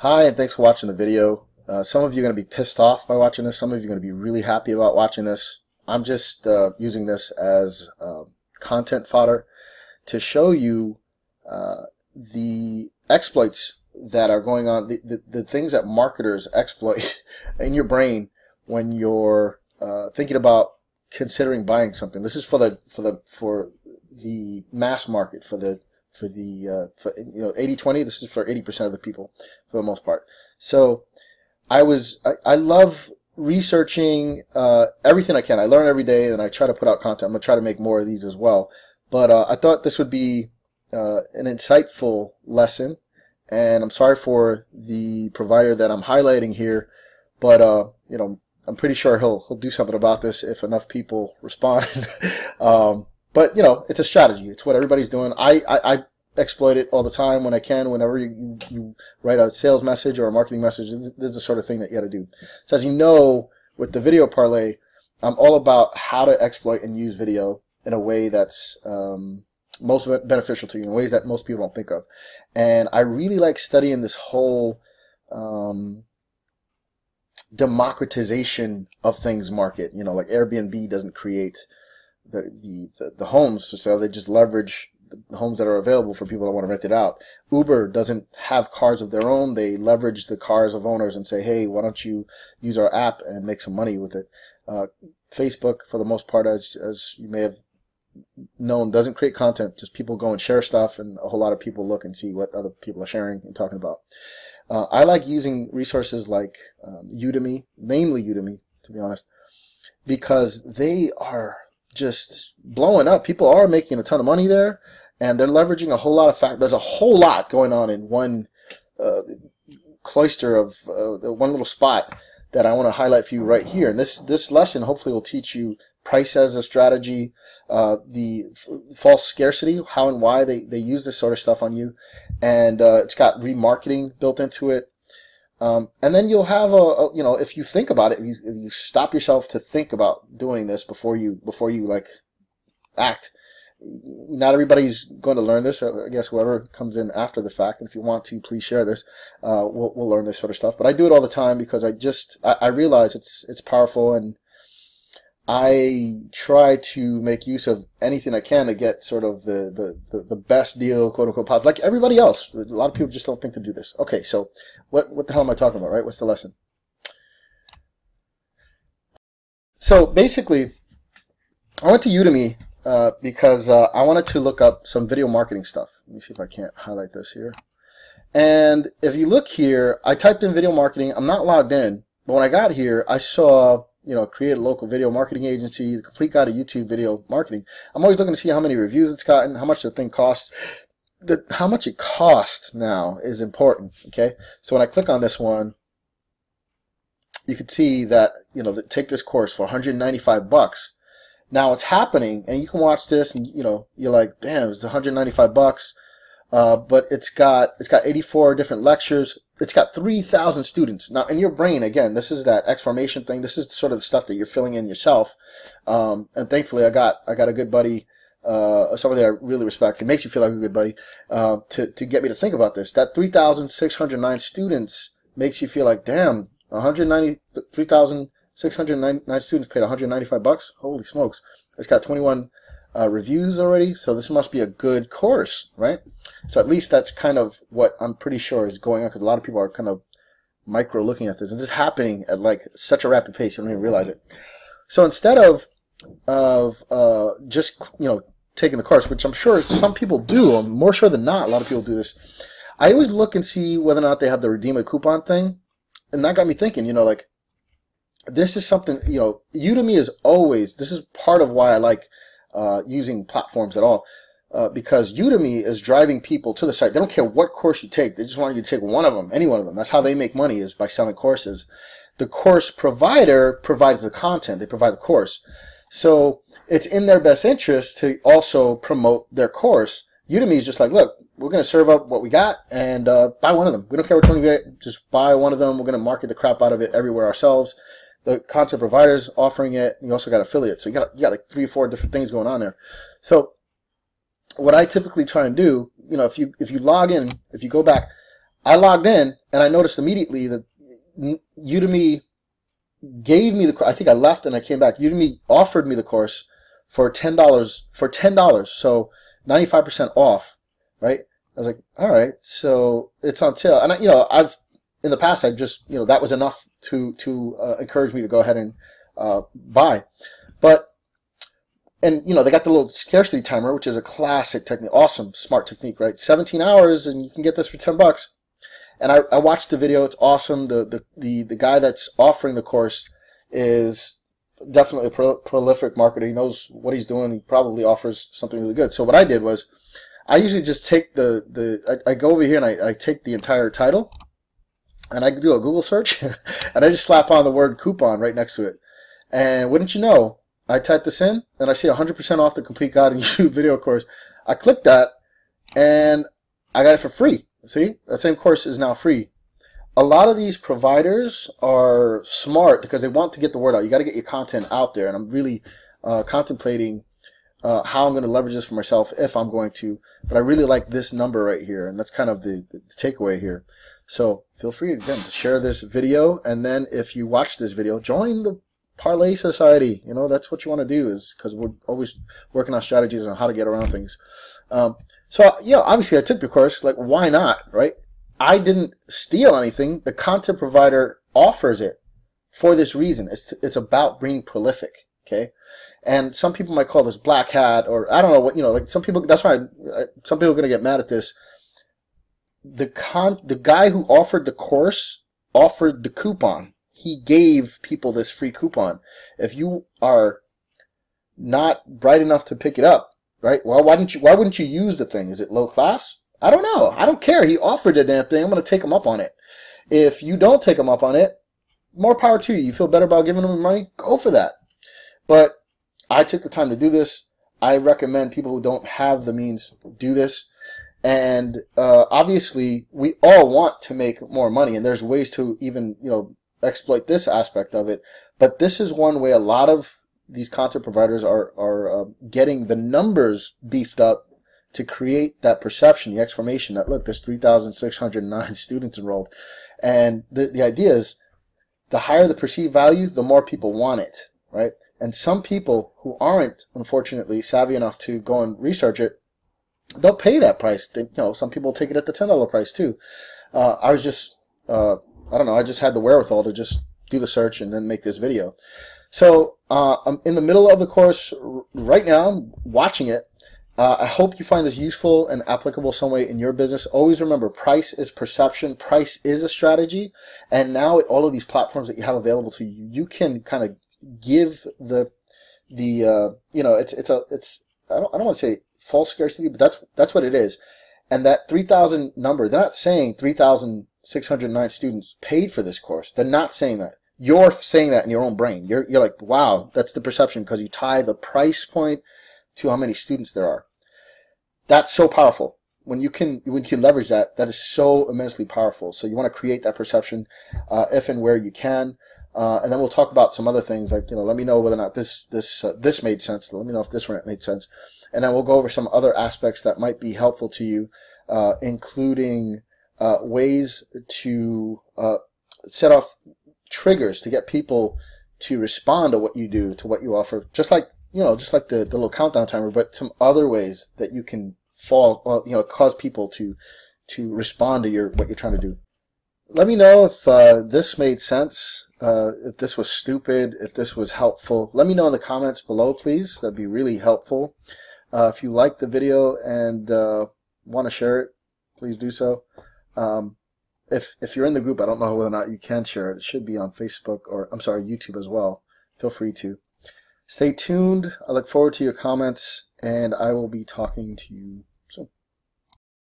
Hi, and thanks for watching the video. Uh, some of you are going to be pissed off by watching this. Some of you are going to be really happy about watching this. I'm just uh, using this as uh, content fodder to show you uh, the exploits that are going on, the, the, the, things that marketers exploit in your brain when you're uh, thinking about considering buying something. This is for the for the for the mass market, for the for the uh, for, you know 80 20 this is for 80% of the people for the most part so i was i, I love researching uh, everything i can i learn every day and i try to put out content i'm going to try to make more of these as well but uh, i thought this would be uh, an insightful lesson and i'm sorry for the provider that i'm highlighting here but uh, you know i'm pretty sure he'll he'll do something about this if enough people respond um, but you know, it's a strategy. It's what everybody's doing. I, I, I exploit it all the time when I can. Whenever you, you write a sales message or a marketing message, this, is the sort of thing that you got to do. So as you know, with the video parlay, I'm all about how to exploit and use video in a way that's um, most beneficial to you in ways that most people don't think of. And I really like studying this whole um, democratization of things market. You know, like Airbnb doesn't create the, the, the, homes so They just leverage the homes that are available for people that want to rent it out. Uber doesn't have cars of their own. They leverage the cars of owners and say, hey, why don't you use our app and make some money with it? Uh, Facebook, for the most part, as, as you may have known, doesn't create content. Just people go and share stuff, and a whole lot of people look and see what other people are sharing and talking about. Uh, I like using resources like um, Udemy, namely Udemy, to be honest, because they are just blowing up. People are making a ton of money there, and they're leveraging a whole lot of fact. There's a whole lot going on in one uh, cloister of uh, one little spot that I want to highlight for you right here. And this this lesson hopefully will teach you price as a strategy, uh, the false scarcity, how and why they, they use this sort of stuff on you. And uh, it's got remarketing built into it. Um, and then you'll have a, a, you know, if you think about it, if you, if you stop yourself to think about doing this before you, before you like act, not everybody's going to learn this. I guess whoever comes in after the fact, and if you want to, please share this. Uh, we'll, we'll learn this sort of stuff. But I do it all the time because I just I, I realize it's it's powerful and I try to make use of anything I can to get sort of the, the, the, the best deal, quote unquote, pod, like everybody else. A lot of people just don't think to do this. Okay, so what, what the hell am I talking about, right? What's the lesson? So basically, I went to Udemy uh, because uh, I wanted to look up some video marketing stuff. Let me see if I can't highlight this here. And if you look here, I typed in video marketing. I'm not logged in, but when I got here, I saw you know, create a local video marketing agency, the complete guide to YouTube video marketing. I'm always looking to see how many reviews it's gotten, how much the thing costs. The, how much it costs now is important, okay? So when I click on this one, you can see that, you know, that take this course for 195 bucks. Now it's happening, and you can watch this, and, you know, you're like, damn, it's 195 bucks. Uh, but it's got it's got 84 different lectures, it's got 3,000 students. Now, in your brain, again, this is that X formation thing. This is sort of the stuff that you're filling in yourself. Um, and thankfully, I got I got a good buddy, uh, somebody I really respect. It makes you feel like a good buddy uh, to, to get me to think about this. That 3,609 students makes you feel like, damn, 190, 3,609 students paid 195 bucks. Holy smokes. It's got 21 uh, reviews already, so this must be a good course, right? So at least that's kind of what I'm pretty sure is going on because a lot of people are kind of micro looking at this. And this is happening at like such a rapid pace, you don't even realize it. So instead of of uh, just you know taking the course, which I'm sure some people do, I'm more sure than not, a lot of people do this. I always look and see whether or not they have the redeem a coupon thing, and that got me thinking. You know, like this is something you know Udemy is always. This is part of why I like uh, using platforms at all uh, because Udemy is driving people to the site. They don't care what course you take. They just want you to take one of them, any one of them. That's how they make money is by selling courses. The course provider provides the content. They provide the course. So it's in their best interest to also promote their course. Udemy is just like, look, we're going to serve up what we got and uh, buy one of them. We don't care which one you get. Just buy one of them. We're going to market the crap out of it everywhere ourselves. The content providers offering it. You also got affiliates. So you got, you got like three or four different things going on there. So what I typically try and do, you know, if you if you log in, if you go back, I logged in and I noticed immediately that Udemy gave me the. I think I left and I came back. Udemy offered me the course for ten dollars for ten dollars, so ninety five percent off, right? I was like, all right, so it's on sale, and I, you know, I've in the past, I just you know that was enough to to uh, encourage me to go ahead and uh, buy, but and you know they got the little scarcity timer, which is a classic technique, awesome, smart technique, right? 17 hours, and you can get this for 10 bucks. And I, I watched the video; it's awesome. The, the the the guy that's offering the course is definitely a pro prolific marketer. He knows what he's doing. He probably offers something really good. So what I did was, I usually just take the the I, I go over here and I, I take the entire title, and I do a Google search, and I just slap on the word coupon right next to it. And wouldn't you know, I type this in and I see 100% off the complete guide and YouTube video course. I click that and I got it for free. See, that same course is now free. A lot of these providers are smart because they want to get the word out. You got to get your content out there. And I'm really uh, contemplating uh, how I'm going to leverage this for myself if I'm going to. But I really like this number right here. And that's kind of the, the takeaway here. So feel free again to share this video. And then if you watch this video, join the parlay society. You know, that's what you want to do is because we're always working on strategies on how to get around things. Um, so, you know, obviously I took the course. Like, why not, right? I didn't steal anything. The content provider offers it for this reason. It's, it's about being prolific. Okay. And some people might call this black hat or I don't know what, you know, like some people, that's why I, some people are going to get mad at this. The con, the guy who offered the course offered the coupon he gave people this free coupon. If you are not bright enough to pick it up, right? Well, why didn't you? Why wouldn't you use the thing? Is it low class? I don't know. I don't care. He offered the damn thing. I'm going to take him up on it. If you don't take him up on it, more power to you. You feel better about giving him money? Go for that. But I took the time to do this. I recommend people who don't have the means do this. And uh, obviously, we all want to make more money, and there's ways to even you know exploit this aspect of it. But this is one way a lot of these content providers are are uh, getting the numbers beefed up to create that perception, the exclamation that look, there's 3,609 students enrolled, and the the idea is the higher the perceived value, the more people want it, right? And some people who aren't, unfortunately, savvy enough to go and research it, they'll pay that price. They, you know, some people take it at the ten dollar price too. Uh, I was just uh, I don't know. I just had the wherewithal to just do the search and then make this video. So uh, I'm in the middle of the course right now, I'm watching it. Uh, I hope you find this useful and applicable some way in your business. Always remember, price is perception. Price is a strategy. And now at all of these platforms that you have available to you, you can kind of give the, the, uh, you know, it's, it's a, it's, I don't, I don't want to say false scarcity, but that's, that's what it is. And that 3000 number, they're not saying 3000 609 students paid for this course. They're not saying that. You're saying that in your own brain. You're, you're like, wow, that's the perception because you tie the price point to how many students there are. That's so powerful. When you can, when you can leverage that, that is so immensely powerful. So you want to create that perception, uh, if and where you can. Uh, and then we'll talk about some other things like, you know, let me know whether or not this, this, uh, this made sense. Let me know if this rant made sense. And then we'll go over some other aspects that might be helpful to you, uh, including, uh, ways to uh, set off triggers to get people to respond to what you do, to what you offer, just like you know, just like the, the little countdown timer, but some other ways that you can fall, well, you know, cause people to to respond to your what you're trying to do. Let me know if uh, this made sense, uh, if this was stupid, if this was helpful. Let me know in the comments below, please. That'd be really helpful. Uh, if you like the video and uh, want to share it, please do so. Um, if if you're in the group, I don't know whether or not you can share it. It should be on Facebook or I'm sorry, YouTube as well. Feel free to. Stay tuned. I look forward to your comments, and I will be talking to you